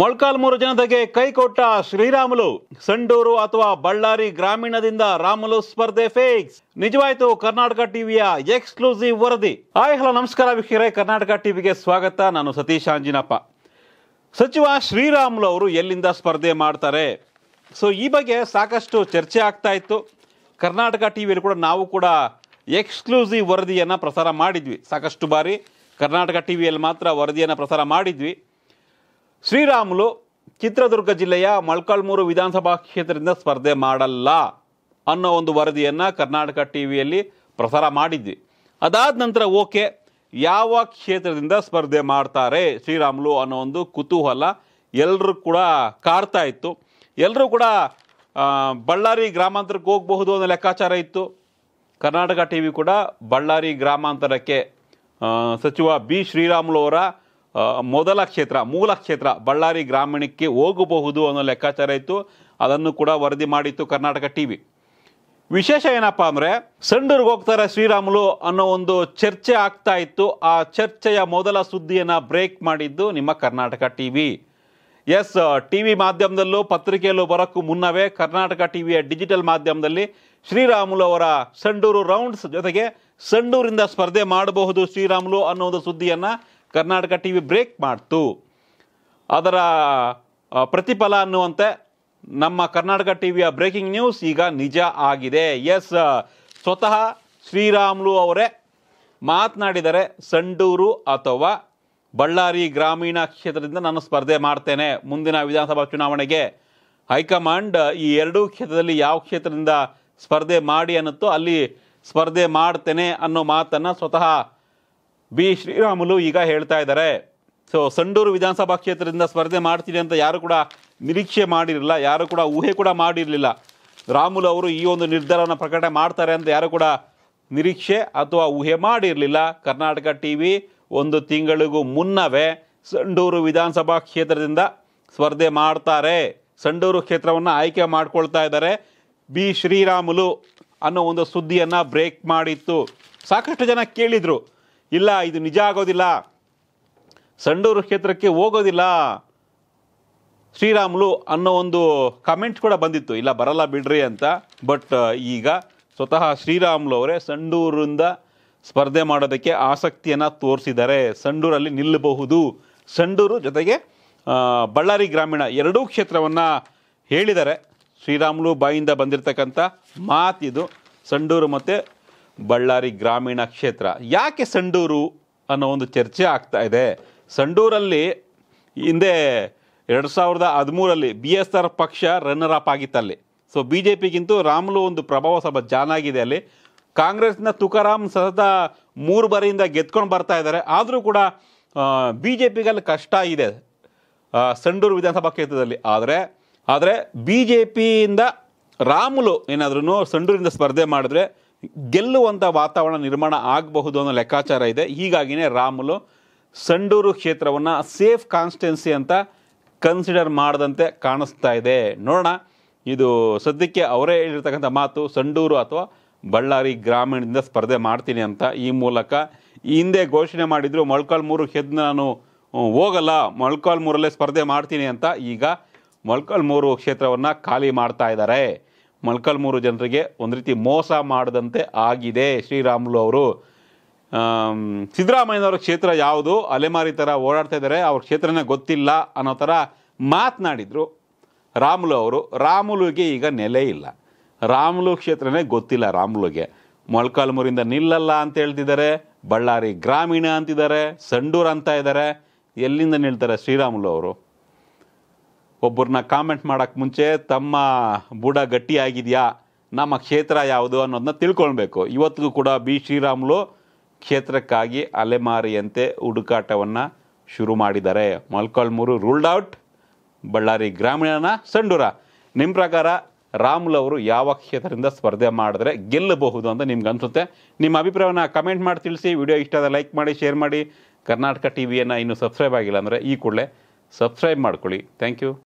ಮೊಳ್ಕಾಲ್ಮೂರು ಜನತೆಗೆ ಕೈಕೊಟ್ಟ ಶ್ರೀರಾಮುಲು ಸಂಡೂರು ಅಥವಾ ಬಳ್ಳಾರಿ ಗ್ರಾಮೀಣದಿಂದ ರಾಮುಲು ಸ್ಪರ್ಧೆ ಫೇಕ್ಸ್ ನಿಜವಾಯ್ತು ಕರ್ನಾಟಕ ಟಿವಿಯ ಎಕ್ಸ್ಕ್ಲೂಸಿವ್ ವರದಿ ಆಯ್ ಹಲೋ ನಮಸ್ಕಾರ ವೀಕ್ಷಕರೇ ಕರ್ನಾಟಕ ಟಿವಿಗೆ ಸ್ವಾಗತ ನಾನು ಸತೀಶ್ ಅಂಜಿನಪ್ಪ ಸಚಿವ ಶ್ರೀರಾಮುಲು ಅವರು ಎಲ್ಲಿಂದ ಸ್ಪರ್ಧೆ ಮಾಡ್ತಾರೆ ಸೊ ಈ ಬಗ್ಗೆ ಸಾಕಷ್ಟು ಚರ್ಚೆ ಆಗ್ತಾ ಇತ್ತು ಕರ್ನಾಟಕ ಟಿವಿಯಲ್ಲಿ ಕೂಡ ನಾವು ಕೂಡ ಎಕ್ಸ್ಕ್ಲೂಸಿವ್ ವರದಿಯನ್ನು ಪ್ರಸಾರ ಮಾಡಿದ್ವಿ ಸಾಕಷ್ಟು ಬಾರಿ ಕರ್ನಾಟಕ ಟಿವಿಯಲ್ಲಿ ಮಾತ್ರ ವರದಿಯನ್ನು ಪ್ರಸಾರ ಮಾಡಿದ್ವಿ ಶ್ರೀರಾಮುಲು ಚಿತ್ರದುರ್ಗ ಜಿಲ್ಲೆಯ ಮೊಳಕಾಲ್ಮೂರು ವಿಧಾನಸಭಾ ಕ್ಷೇತ್ರದಿಂದ ಸ್ಪರ್ಧೆ ಮಾಡಲ್ಲ ಅನ್ನೋ ಒಂದು ವರದಿಯನ್ನು ಕರ್ನಾಟಕ ಟಿ ವಿಯಲ್ಲಿ ಪ್ರಸಾರ ಮಾಡಿದ್ವಿ ಅದಾದ ನಂತರ ಓಕೆ ಯಾವ ಕ್ಷೇತ್ರದಿಂದ ಸ್ಪರ್ಧೆ ಮಾಡ್ತಾರೆ ಶ್ರೀರಾಮುಲು ಅನ್ನೋ ಒಂದು ಕುತೂಹಲ ಎಲ್ಲರೂ ಕೂಡ ಕಾರ್ತಾ ಇತ್ತು ಎಲ್ಲರೂ ಕೂಡ ಬಳ್ಳಾರಿ ಗ್ರಾಮಾಂತರಕ್ಕೆ ಹೋಗಬಹುದು ಅನ್ನೋ ಲೆಕ್ಕಾಚಾರ ಇತ್ತು ಕರ್ನಾಟಕ ಟಿ ವಿ ಕೂಡ ಬಳ್ಳಾರಿ ಗ್ರಾಮಾಂತರಕ್ಕೆ ಸಚಿವ ಬಿ ಶ್ರೀರಾಮುಲು ಅವರ ಮೊದಲ ಕ್ಷೇತ್ರ ಮೂಲ ಕ್ಷೇತ್ರ ಬಳ್ಳಾರಿ ಗ್ರಾಮೀಣಕ್ಕೆ ಹೋಗಬಹುದು ಅನ್ನೋ ಲೆಕ್ಕಾಚಾರ ಇತ್ತು ಅದನ್ನು ಕೂಡ ವರದಿ ಮಾಡಿತ್ತು ಕರ್ನಾಟಕ ಟಿ ವಿ ವಿಶೇಷ ಏನಪ್ಪ ಅಂದರೆ ಸಂಡೂರ್ಗೆ ಹೋಗ್ತಾರೆ ಶ್ರೀರಾಮುಲು ಅನ್ನೋ ಒಂದು ಚರ್ಚೆ ಆಗ್ತಾ ಇತ್ತು ಆ ಚರ್ಚೆಯ ಮೊದಲ ಸುದ್ದಿಯನ್ನು ಬ್ರೇಕ್ ಮಾಡಿದ್ದು ನಿಮ್ಮ Karnataka T V S T V ಮಾಧ್ಯಮದಲ್ಲೂ ಪತ್ರಿಕೆಯಲ್ಲೂ ಬರೋಕ್ಕೂ ಮುನ್ನವೇ ಕರ್ನಾಟಕ ಟಿ ವಿಯ ಡಿಜಿಟಲ್ ಮಾಧ್ಯಮದಲ್ಲಿ ಶ್ರೀರಾಮುಲು ಅವರ ಸಂಡೂರು ರೌಂಡ್ಸ್ ಜೊತೆಗೆ ಸಂಡೂರಿಂದ ಸ್ಪರ್ಧೆ ಮಾಡಬಹುದು ಶ್ರೀರಾಮುಲು ಅನ್ನೋ ಒಂದು ಸುದ್ದಿಯನ್ನು ಕರ್ನಾಟಕ ಟಿ ವಿ ಬ್ರೇಕ್ ಮಾಡ್ತು ಅದರ ಪ್ರತಿಫಲ ಅನ್ನುವಂತೆ ನಮ್ಮ ಕರ್ನಾಟಕ ಟಿ ವಿಯ ಬ್ರೇಕಿಂಗ್ ನ್ಯೂಸ್ ಈಗ ನಿಜ ಆಗಿದೆ ಎಸ್ ಸ್ವತಃ ಶ್ರೀರಾಮ್ಲು ಅವರೇ ಮಾತನಾಡಿದರೆ ಸಂಡೂರು ಅಥವಾ ಬಳ್ಳಾರಿ ಗ್ರಾಮೀಣ ಕ್ಷೇತ್ರದಿಂದ ನಾನು ಸ್ಪರ್ಧೆ ಮಾಡ್ತೇನೆ ಮುಂದಿನ ವಿಧಾನಸಭಾ ಚುನಾವಣೆಗೆ ಹೈಕಮಾಂಡ್ ಈ ಎರಡೂ ಕ್ಷೇತ್ರದಲ್ಲಿ ಯಾವ ಕ್ಷೇತ್ರದಿಂದ ಸ್ಪರ್ಧೆ ಮಾಡಿ ಅನ್ನುತ್ತೋ ಅಲ್ಲಿ ಸ್ಪರ್ಧೆ ಮಾಡ್ತೇನೆ ಅನ್ನೋ ಮಾತನ್ನು ಸ್ವತಃ ಬಿ ಶ್ರೀರಾಮುಲು ಈಗ ಹೇಳ್ತಾ ಇದ್ದಾರೆ ಸೊ ಸಂಡೂರು ವಿಧಾನಸಭಾ ಕ್ಷೇತ್ರದಿಂದ ಸ್ಪರ್ಧೆ ಮಾಡ್ತೀನಿ ಅಂತ ಯಾರು ಕೂಡ ನಿರೀಕ್ಷೆ ಮಾಡಿರಲಿಲ್ಲ ಯಾರು ಕೂಡ ಊಹೆ ಕೂಡ ಮಾಡಿರಲಿಲ್ಲ ರಾಮುಲು ಅವರು ಈ ಒಂದು ನಿರ್ಧಾರವನ್ನು ಪ್ರಕಟಣೆ ಮಾಡ್ತಾರೆ ಅಂತ ಯಾರು ಕೂಡ ನಿರೀಕ್ಷೆ ಅಥವಾ ಊಹೆ ಮಾಡಿರಲಿಲ್ಲ ಕರ್ನಾಟಕ ಟಿ ವಿ ಒಂದು ತಿಂಗಳಿಗೂ ಮುನ್ನವೇ ಸಂಡೂರು ವಿಧಾನಸಭಾ ಕ್ಷೇತ್ರದಿಂದ ಸ್ಪರ್ಧೆ ಮಾಡ್ತಾರೆ ಸಂಡೂರು ಕ್ಷೇತ್ರವನ್ನು ಆಯ್ಕೆ ಮಾಡ್ಕೊಳ್ತಾ ಇದ್ದಾರೆ ಬಿ ಶ್ರೀರಾಮುಲು ಅನ್ನೋ ಒಂದು ಸುದ್ದಿಯನ್ನು ಬ್ರೇಕ್ ಮಾಡಿತ್ತು ಸಾಕಷ್ಟು ಜನ ಕೇಳಿದರು ಇಲ್ಲ ಇದು ನಿಜ ಆಗೋದಿಲ್ಲ ಸಂಡೂರು ಕ್ಷೇತ್ರಕ್ಕೆ ಹೋಗೋದಿಲ್ಲ ಶ್ರೀರಾಮುಲು ಅನ್ನೋ ಒಂದು ಕಮೆಂಟ್ ಕೂಡ ಬಂದಿತ್ತು ಇಲ್ಲ ಬರಲ್ಲ ಬಿಡ್ರಿ ಅಂತ ಬಟ್ ಈಗ ಸ್ವತಃ ಶ್ರೀರಾಮುಲು ಅವರೇ ಸಂಡೂರಿಂದ ಸ್ಪರ್ಧೆ ಮಾಡೋದಕ್ಕೆ ಆಸಕ್ತಿಯನ್ನು ತೋರಿಸಿದ್ದಾರೆ ಸಂಡೂರಲ್ಲಿ ನಿಲ್ಲಬಹುದು ಸಂಡೂರು ಜೊತೆಗೆ ಬಳ್ಳಾರಿ ಗ್ರಾಮೀಣ ಎರಡೂ ಕ್ಷೇತ್ರವನ್ನು ಹೇಳಿದ್ದಾರೆ ಶ್ರೀರಾಮುಲು ಬಾಯಿಂದ ಬಂದಿರತಕ್ಕಂಥ ಮಾತಿದು ಸಂಡೂರು ಮತ್ತು ಬಳ್ಳಾರಿ ಗ್ರಾಮೀಣ ಕ್ಷೇತ್ರ ಯಾಕೆ ಸಂಡೂರು ಅನ್ನೋ ಒಂದು ಚರ್ಚೆ ಆಗ್ತಾ ಇದೆ ಸಂಡೂರಲ್ಲಿ ಹಿಂದೆ ಎರಡು ಸಾವಿರದ ಹದಿಮೂರಲ್ಲಿ ಬಿ ಎಸ್ ಆರ್ ಪಕ್ಷ ರನ್ನರ್ ಅಪ್ ಆಗಿತ್ತಲ್ಲಿ ಸೊ ಬಿ ಜೆ ಪಿಗಿಂತೂ ರಾಮುಲು ಒಂದು ಪ್ರಭಾವ ಸ್ವಲ್ಪ ಜಾನಾಗಿದೆ ಅಲ್ಲಿ ಕಾಂಗ್ರೆಸ್ನ ತುಕಾರಾಮ್ ಸತತ ಮೂರು ಬಾರಿಯಿಂದ ಗೆದ್ಕೊಂಡು ಬರ್ತಾ ಇದ್ದಾರೆ ಆದರೂ ಕೂಡ ಬಿ ಜೆ ಪಿಗಲ್ಲಿ ಕಷ್ಟ ಇದೆ ಸಂಡೂರು ವಿಧಾನಸಭಾ ಕ್ಷೇತ್ರದಲ್ಲಿ ಆದರೆ ಆದರೆ ಬಿ ಜೆ ಪಿಯಿಂದ ರಾಮುಲು ಏನಾದ್ರೂ ಸಂಡೂರಿಂದ ಸ್ಪರ್ಧೆ ಮಾಡಿದ್ರೆ ಗೆಲ್ಲುವಂಥ ವಾತಾವರಣ ನಿರ್ಮಾಣ ಆಗಬಹುದು ಅನ್ನೋ ಲೆಕ್ಕಾಚಾರ ಇದೆ ಹೀಗಾಗಿಯೇ ರಾಮುಲು ಸಂಡೂರು ಕ್ಷೇತ್ರವನ್ನು ಸೇಫ್ ಕಾನ್ಸ್ಟೆನ್ಸಿ ಅಂತ ಕನ್ಸಿಡರ್ ಮಾಡದಂತೆ ಕಾಣಿಸ್ತಾ ಇದೆ ನೋಡೋಣ ಇದು ಸದ್ಯಕ್ಕೆ ಅವರೇ ಹೇಳಿರ್ತಕ್ಕಂಥ ಮಾತು ಸಂಡೂರು ಅಥವಾ ಬಳ್ಳಾರಿ ಗ್ರಾಮೀಣದಿಂದ ಸ್ಪರ್ಧೆ ಮಾಡ್ತೀನಿ ಅಂತ ಈ ಮೂಲಕ ಹಿಂದೆ ಘೋಷಣೆ ಮಾಡಿದ್ರು ಮೊಳಕಾಲ್ಮೂರು ಕ್ಷೇತ್ರ ನಾನು ಹೋಗಲ್ಲ ಮೊಳಕಾಲ್ಮೂರಲ್ಲೇ ಸ್ಪರ್ಧೆ ಮಾಡ್ತೀನಿ ಅಂತ ಈಗ ಮೊಳ್ಕಾಲ್ಮೂರು ಕ್ಷೇತ್ರವನ್ನು ಖಾಲಿ ಮಾಡ್ತಾ ಇದ್ದಾರೆ ಮೊಳಕಾಲ್ಮೂರು ಜನರಿಗೆ ಒಂದು ರೀತಿ ಮೋಸ ಮಾಡದಂತೆ ಆಗಿದೆ ಶ್ರೀರಾಮುಲು ಅವರು ಸಿದ್ದರಾಮಯ್ಯನವ್ರ ಕ್ಷೇತ್ರ ಯಾವುದು ಅಲೆಮಾರಿ ಥರ ಓಡಾಡ್ತಾ ಇದ್ದಾರೆ ಅವ್ರ ಕ್ಷೇತ್ರನೇ ಗೊತ್ತಿಲ್ಲ ಅನ್ನೋ ಥರ ಮಾತನಾಡಿದರು ರಾಮುಲು ಅವರು ರಾಮುಲುಗೆ ಈಗ ನೆಲೆ ಇಲ್ಲ ರಾಮುಲು ಕ್ಷೇತ್ರನೇ ಗೊತ್ತಿಲ್ಲ ರಾಮುಲುಗೆ ಮೊಳಕಾಲ್ಮೂರಿಂದ ನಿಲ್ಲಲ್ಲ ಅಂತ ಹೇಳ್ತಿದ್ದಾರೆ ಬಳ್ಳಾರಿ ಗ್ರಾಮೀಣ ಅಂತಿದ್ದಾರೆ ಸಂಡೂರು ಅಂತ ಇದ್ದಾರೆ ಎಲ್ಲಿಂದ ನಿಲ್ತಾರೆ ಶ್ರೀರಾಮುಲು ಅವರು ಒಬ್ಬರನ್ನ ಕಾಮೆಂಟ್ ಮಾಡೋಕ್ಕೆ ಮುಂಚೆ ತಮ್ಮ ಬುಡ ಗಟ್ಟಿಯಾಗಿದೆಯಾ ನಮ್ಮ ಕ್ಷೇತ್ರ ಯಾವುದು ಅನ್ನೋದನ್ನ ತಿಳ್ಕೊಳ್ಬೇಕು ಇವತ್ತಿಗೂ ಕೂಡ ಬಿ ಶ್ರೀರಾಮುಲು ಕ್ಷೇತ್ರಕ್ಕಾಗಿ ಅಲೆಮಾರಿಯಂತೆ ಹುಡುಕಾಟವನ್ನು ಶುರು ಮಾಡಿದ್ದಾರೆ ಮಲ್ಕಲ್ಮೂರು ರೂಲ್ಡ್ ಔಟ್ ಬಳ್ಳಾರಿ ಗ್ರಾಮೀಣನ ಸಂಡೂರ ನಿಮ್ಮ ಪ್ರಕಾರ ಅವರು ಯಾವ ಕ್ಷೇತ್ರದಿಂದ ಸ್ಪರ್ಧೆ ಮಾಡಿದ್ರೆ ಗೆಲ್ಲಬಹುದು ಅಂತ ನಿಮ್ಗೆ ಅನಿಸುತ್ತೆ ನಿಮ್ಮ ಅಭಿಪ್ರಾಯವನ್ನು ಕಮೆಂಟ್ ಮಾಡಿ ತಿಳಿಸಿ ವಿಡಿಯೋ ಇಷ್ಟ ಲೈಕ್ ಮಾಡಿ ಶೇರ್ ಮಾಡಿ ಕರ್ನಾಟಕ ಟಿ ವಿಯನ್ನು ಇನ್ನೂ ಸಬ್ಸ್ಕ್ರೈಬ್ ಆಗಿಲ್ಲ ಅಂದರೆ ಈ ಕೂಡಲೇ ಸಬ್ಸ್ಕ್ರೈಬ್ ಮಾಡ್ಕೊಳ್ಳಿ ಥ್ಯಾಂಕ್ ಯು